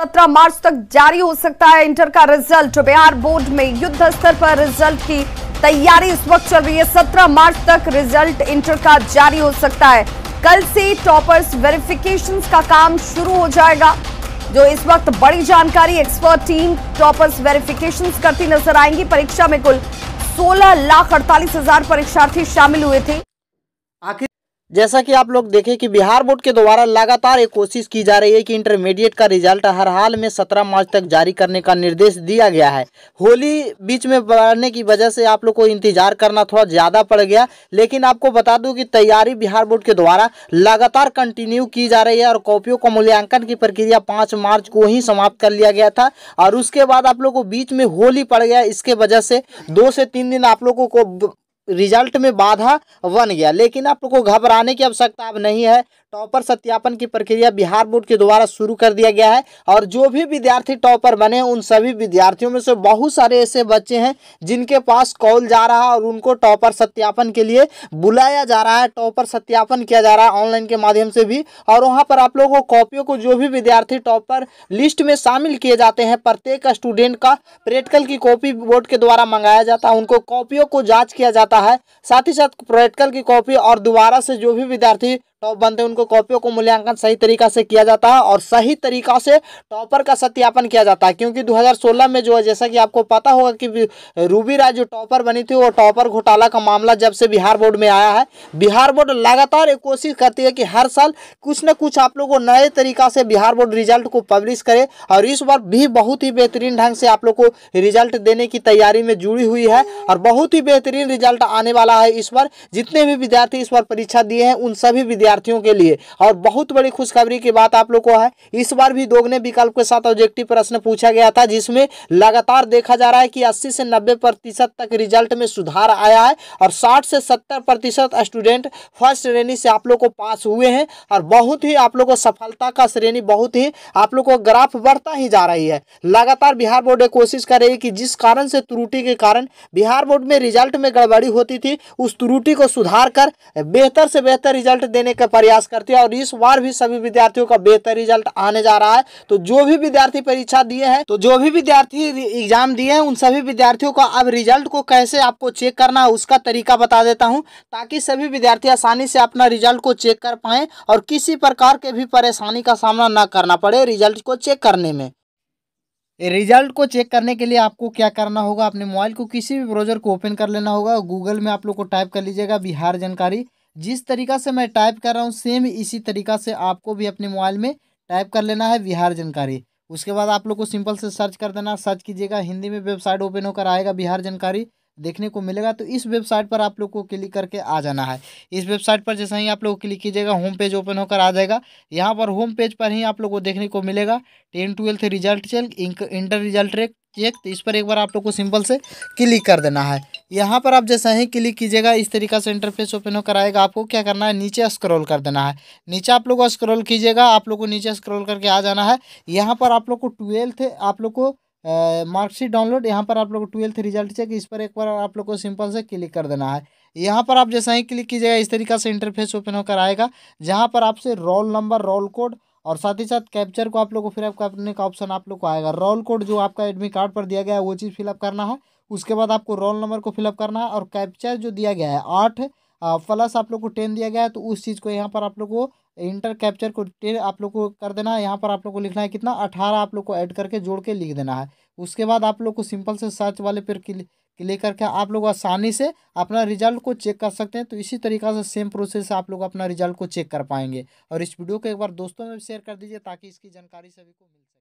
सत्रह मार्च तक जारी हो सकता है इंटर का रिजल्ट बिहार बोर्ड में युद्ध स्तर पर रिजल्ट की तैयारी इस वक्त चल रही है सत्रह मार्च तक रिजल्ट इंटर का जारी हो सकता है कल से टॉपर्स वेरिफिकेशन का काम शुरू हो जाएगा जो इस वक्त बड़ी जानकारी एक्सपर्ट टीम टॉपर्स वेरिफिकेशन करती नजर आएंगी परीक्षा में कुल सोलह लाख अड़तालीस हजार परीक्षार्थी शामिल हुए थे जैसा कि आप लोग देखें कि बिहार बोर्ड के द्वारा लगातार एक कोशिश की जा रही है कि इंटरमीडिएट का रिजल्ट हर हाल में 17 मार्च तक जारी करने का निर्देश दिया गया है होली बीच में बढ़ने की वजह से आप लोग को इंतजार करना थोड़ा ज़्यादा पड़ गया लेकिन आपको बता दूं कि तैयारी बिहार बोर्ड के द्वारा लगातार कंटिन्यू की जा रही है और कॉपियों का मूल्यांकन की प्रक्रिया पाँच मार्च को ही समाप्त कर लिया गया था और उसके बाद आप लोग को बीच में होली पड़ गया इसके वजह से दो से तीन दिन आप लोगों को रिजल्ट में बाधा बन गया लेकिन आपको घबराने की आवश्यकता अब नहीं है टॉपर सत्यापन की प्रक्रिया बिहार बोर्ड के द्वारा शुरू कर दिया गया है और जो भी विद्यार्थी टॉपर बने उन सभी विद्यार्थियों में से बहुत सारे ऐसे बच्चे हैं जिनके पास कॉल जा रहा है और उनको टॉपर सत्यापन के लिए बुलाया जा रहा है टॉपर सत्यापन किया जा रहा है ऑनलाइन के माध्यम से भी और वहाँ पर आप लोगों को कॉपियों को जो भी विद्यार्थी टॉपर लिस्ट में शामिल किए जाते हैं प्रत्येक स्टूडेंट का प्रेटकल की कॉपी बोर्ड के द्वारा मंगाया जाता है उनको कॉपियों को जाँच किया जाता है साथ ही साथ प्रेटकल की कॉपी और दोबारा से जो भी विद्यार्थी टॉप बनते हैं उनको कॉपियों को मूल्यांकन सही तरीका से किया जाता है और सही तरीका से टॉपर का सत्यापन किया जाता है क्योंकि 2016 में जो है जैसा कि आपको पता होगा कि रूबी राय जो टॉपर बनी थी वो टॉपर घोटाला का मामला जब से बिहार बोर्ड में आया है बिहार बोर्ड लगातार एक कोशिश करती है कि हर साल कुछ ना कुछ आप लोग को नए तरीका से बिहार बोर्ड रिजल्ट को पब्लिश करे और इस बार भी बहुत ही बेहतरीन ढंग से आप लोग को रिजल्ट देने की तैयारी में जुड़ी हुई है और बहुत ही बेहतरीन रिजल्ट आने वाला है इस बार जितने भी विद्यार्थी इस बार परीक्षा दिए हैं उन सभी विद्यार्थियों के लिए और बहुत बड़ी खुशखबरी की बात आप लोग को है इस बार भी दोगने विकल्प के साथ ऑब्जेक्टिव प्रश्न पूछा गया था जिसमें लगातार देखा जा रहा है कि अस्सी से नब्बे प्रतिशत तक रिजल्ट में सुधार आया है और साठ से सत्तर प्रतिशत स्टूडेंट फर्स्ट श्रेणी से आप लोग को पास हुए हैं और बहुत ही आप लोग को सफलता का श्रेणी बहुत ही आप लोग को ग्राफ बढ़ता ही जा रही है लगातार बिहार बोर्ड कोशिश कर रही है कि जिस कारण से त्रुटि के कारण बिहार बोर्ड में रिजल्ट में गड़बड़ी होती थी उस त्रुटि को सुधार कर बेहतर से बेहतर रिजल्ट देने का प्रयास करते हैं और इस बार भी सभी विद्यार्थियों का बेहतर रिजल्ट आने जा रहा है तो जो भी विद्यार्थी परीक्षा दिए हैं तो जो भी विद्यार्थी एग्जाम दिए हैं उन सभी विद्यार्थियों का अब रिजल्ट को कैसे आपको चेक करना है उसका तरीका बता देता हूँ ताकि सभी विद्यार्थी आसानी से अपना रिजल्ट को चेक कर पाए और किसी प्रकार के भी परेशानी का सामना न करना पड़े रिजल्ट को चेक करने में रिजल्ट को चेक करने के लिए आपको क्या करना होगा अपने मोबाइल को किसी भी ब्राउजर को ओपन कर लेना होगा गूगल में आप लोग को टाइप कर लीजिएगा बिहार जानकारी जिस तरीका से मैं टाइप कर रहा हूँ सेम इसी तरीका से आपको भी अपने मोबाइल में टाइप कर लेना है बिहार जानकारी उसके बाद आप लोग को सिंपल से सर्च कर देना सर्च कीजिएगा हिंदी में वेबसाइट ओपन होकर आएगा बिहार जानकारी देखने को मिलेगा तो इस वेबसाइट पर आप लोग को क्लिक करके आ जाना है इस वेबसाइट पर जैसे ही आप लोग क्लिक कीजिएगा होम पेज ओपन होकर आ जाएगा यहाँ पर होम पेज पर ही आप लोग को देखने को मिलेगा ten twelfth result check inter result check तो इस पर एक बार आप लोग को सिंपल से क्लिक कर देना है यहाँ पर आप जैसा ही क्लिक कीजिएगा इस तरीका से इंटरफेस ओपन होकर आएगा आपको क्या करना है नीचे स्क्रॉल कर देना है नीचे आप लोग स्क्रॉल कीजिएगा आप लोग को नीचे स्क्रॉल करके आ जाना है यहाँ पर आप लोग को ट्वेल्थ आप लोग को मार्कशीट डाउनलोड यहाँ पर आप लोग को ट्वेल्थ रिजल्ट चेक इस पर एक बार आप लोग को सिंपल से क्लिक कर देना है यहाँ पर आप जैसा ही क्लिक कीजिएगा इस तरीका से इंटरफेस ओपन होकर आएगा जहाँ पर आपसे रोल नंबर रोल कोड और साथ ही साथ कैप्चर को आप लोग को फिलअप करने का ऑप्शन आप लोग को आएगा रोल कोड जो आपका एडमिट कार्ड पर दिया गया है वो चीज़ फिलअप करना है उसके बाद आपको रोल नंबर को फिलअप करना है और कैप्चा जो दिया गया है आठ प्लस आप लोग को टेन दिया गया है तो उस चीज़ को यहाँ पर आप लोग को इंटर कैप्चर को टेन आप लोग को कर देना है यहाँ पर आप लोग को लिखना है कितना अठारह आप लोग को ऐड करके जोड़ के लिख देना है उसके बाद आप लोग को सिंपल से सर्च वाले पर क्लिक करके आप लोग आसानी से अपना रिजल्ट को चेक कर सकते हैं तो इसी तरीका से सेम प्रोसेस से आप लोग अपना रिजल्ट को चेक कर पाएंगे और इस वीडियो को एक बार दोस्तों में शेयर कर दीजिए ताकि इसकी जानकारी सभी को मिल सके